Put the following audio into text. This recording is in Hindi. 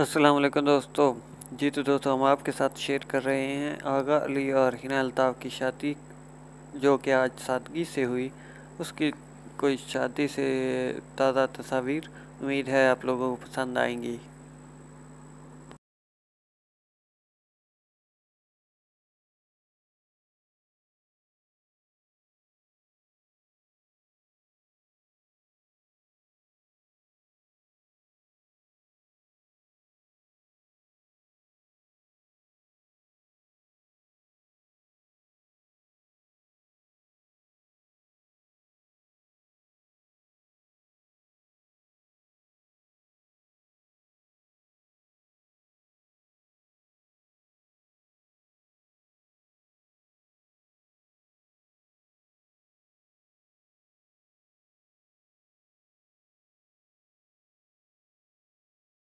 असलम दोस्तों जी तो दोस्तों हम आपके साथ शेयर कर रहे हैं आगा अली और हिना अलताफ़ की शादी जो कि आज सादगी से हुई उसकी कोई शादी से ताज़ा तस्वीर उम्मीद है आप लोगों को पसंद आएंगी